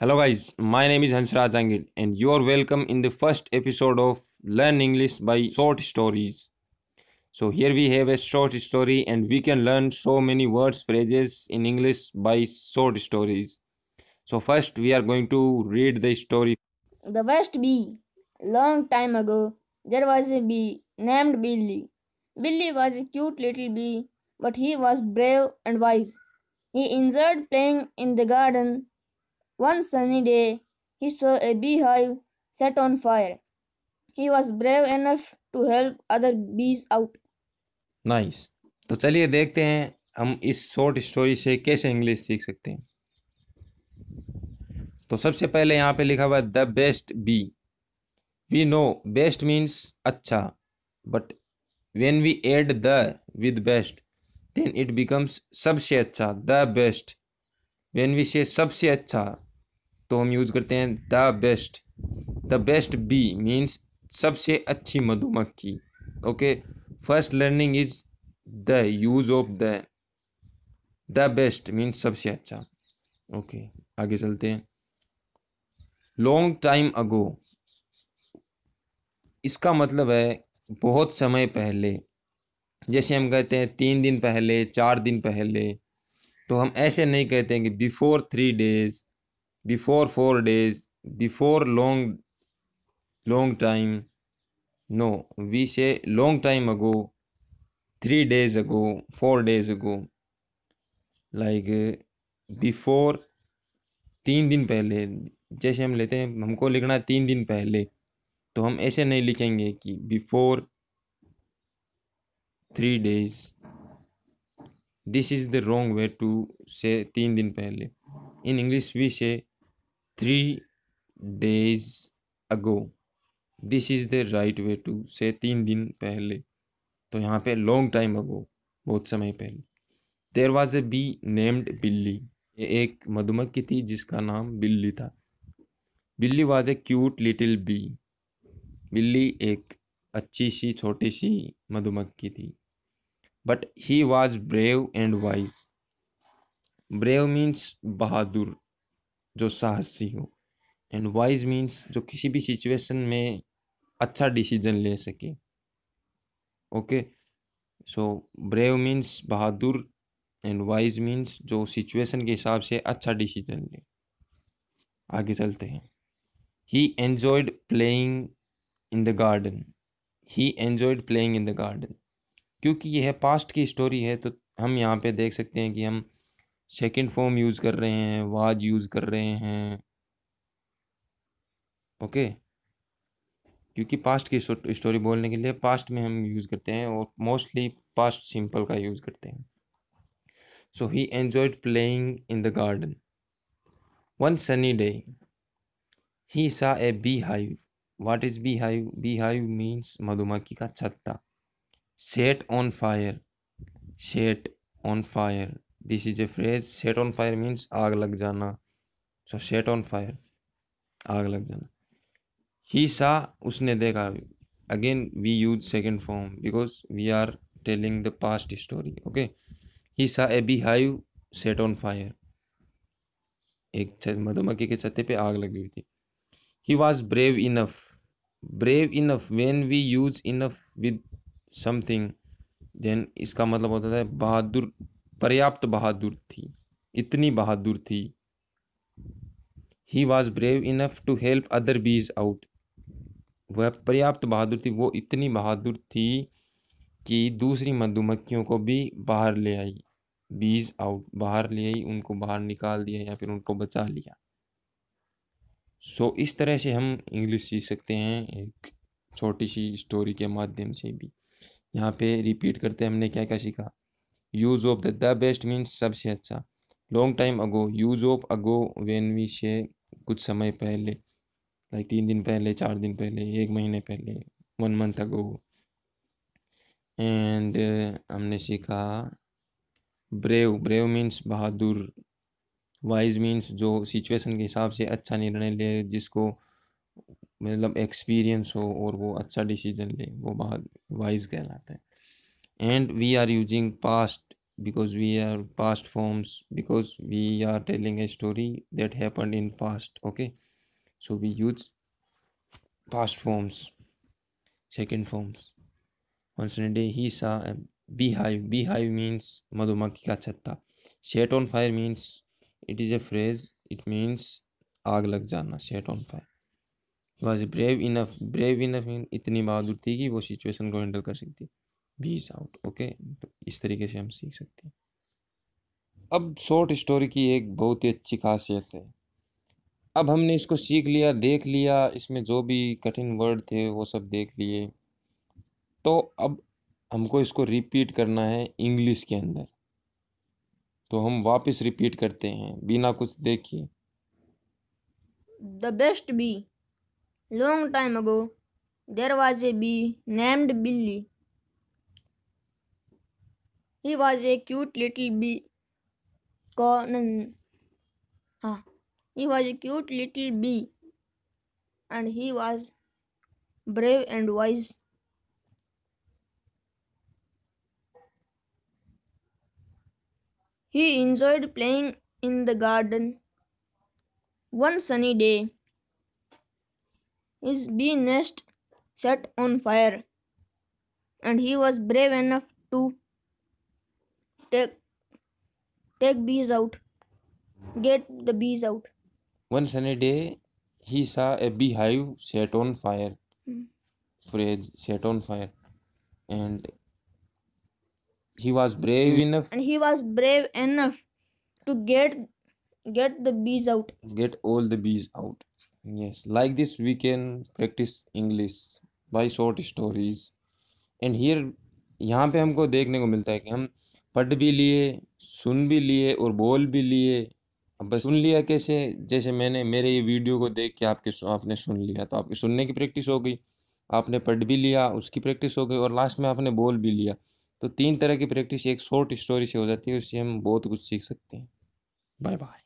Hello guys, my name is Hansraj Angil and you are welcome in the first episode of Learn English by Short Stories. So here we have a short story and we can learn so many words phrases in English by short stories. So first we are going to read the story. The West Bee. Long time ago there was a bee named Billy. Billy was a cute little bee but he was brave and wise. He enjoyed playing in the garden One sunny day, he saw a beehive set on fire. He was brave enough to help other bees out. Nice. तो चलिए देखते हैं हम इस short story से कैसे English सीख सकते हैं तो सबसे पहले यहाँ पे लिखा हुआ है the best bee we know best means अच्छा but when we add the with best then it becomes सबसे अच्छा द बेस्ट वेन वी से सबसे अच्छा तो हम यूज़ करते हैं the best the best bee means सबसे अच्छी मधुमक्खी okay first learning is the use of the the best means सबसे अच्छा ओके okay, आगे चलते हैं लॉन्ग टाइम अगो इसका मतलब है बहुत समय पहले जैसे हम कहते हैं तीन दिन पहले चार दिन पहले तो हम ऐसे नहीं कहते हैं कि before three days before four days, before long, long time. No, we say long time ago, three days ago, four days ago. Like before तीन दिन पहले जैसे हम लेते हैं हमको लिखना है तीन दिन पहले तो हम ऐसे नहीं लिखेंगे कि before three days this is the wrong way to say तीन दिन पहले in English we say three days ago this is the right way to say तीन दिन पहले तो यहाँ पे लॉन्ग टाइम अगो बहुत समय पहले there was a bee named Billi ये एक मधुमक्खी थी जिसका नाम बिल्ली था Billi was a cute little bee Billi एक अच्छी सी छोटी सी मधुमक्खी थी but he was brave and wise brave means बहादुर जो साहसी हो एंड वाइज मीन्स जो किसी भी सिचुएशन में अच्छा डिसीजन ले सके ओके सो ब्रेव मीन्स बहादुर एंड वाइज मीन्स जो सिचुएशन के हिसाब से अच्छा डिसीजन ले आगे चलते हैं he enjoyed playing in the garden he enjoyed playing in the garden क्योंकि यह पास्ट की स्टोरी है तो हम यहाँ पे देख सकते हैं कि हम सेकंड फॉर्म यूज़ कर रहे हैं वाज यूज़ कर रहे हैं ओके क्योंकि पास्ट की स्टोरी बोलने के लिए पास्ट में हम यूज़ करते हैं और मोस्टली पास्ट सिंपल का यूज़ करते हैं so he enjoyed playing in the garden one sunny day he saw a bee hive what is bee hive bee hive means मधुमक्खी का छत्ता set on fire set on fire this is a phrase set on fire means आग लग जाना सो set on fire आग लग जाना ही saw उसने देखा again we use second form because we are telling the past story okay he saw a bee hive set on fire एक मधुमक्खी के छत्ते पे आग लगी हुई थी he was brave enough brave enough when we use enough with something then इसका मतलब होता था बहादुर पर्याप्त बहादुर थी इतनी बहादुर थी he was brave enough to help other bees out वह पर्याप्त बहादुर थी वो इतनी बहादुर थी कि दूसरी मधुमक्खियों को भी बाहर ले आई बीज आउट बाहर ले आई उनको बाहर निकाल दिया या फिर उनको बचा लिया सो so, इस तरह से हम इंग्लिश सीख सकते हैं एक छोटी सी स्टोरी के माध्यम से भी यहाँ पे रिपीट करते हमने क्या क्या सीखा use of the best means सबसे अच्छा long time ago use of ago when we say कुछ समय पहले लाइक तीन दिन पहले चार दिन पहले एक महीने पहले वन मंथ अगो एंड हमने सीखा ब्रेव ब्रेव मीन्स बहादुर वाइज मीन्स जो सिचुएशन के हिसाब से अच्छा निर्णय ले जिसको मतलब एक्सपीरियंस हो और वो अच्छा डिसीजन ले वो बहुत वाइज कहलाता है and we are using past because we are past forms because we are telling a story that happened in past okay so we use past forms second forms once in a day he saw a beehive beehive means madhumakhi ka chatta set on fire means it is a phrase it means आग लग जाना set on fire was brave enough brave enough इन इतनी बहादुर थी कि वो situation को हैंडल कर सकती बी इज आउट ओके तो इस तरीके से हम सीख सकते हैं अब शॉर्ट स्टोरी की एक बहुत ही अच्छी खासियत है अब हमने इसको सीख लिया देख लिया इसमें जो भी कठिन वर्ड थे वो सब देख लिए तो अब हमको इसको रिपीट करना है इंग्लिश के अंदर तो हम वापस रिपीट करते हैं बिना कुछ देखिए the best bee long time ago there was a bee named Billi He was a cute little bee. Conan. Ah, he was a cute little bee. And he was brave and wise. He enjoyed playing in the garden. One sunny day, his bee nest set on fire, and he was brave enough to Take take bees out. Get the bees out. One sunny day, he saw a beehive set on fire. Mm. Phrase set on fire, and he was brave enough. And he was brave enough to get get the bees out. Get all the bees out. Yes, like this we can practice English by short stories. And here यहाँ पे हमको देखने को मिलता है कि हम पढ़ भी लिए सुन भी लिए और बोल भी लिए अब बस सुन लिया कैसे जैसे मैंने मेरे ये वीडियो को देख के आपके आपने सुन लिया तो आपकी सुनने की प्रैक्टिस हो गई आपने पढ़ भी लिया उसकी प्रैक्टिस हो गई और लास्ट में आपने बोल भी लिया तो तीन तरह की प्रैक्टिस एक शॉर्ट स्टोरी से हो जाती है उससे हम बहुत कुछ सीख सकते हैं बाय बाय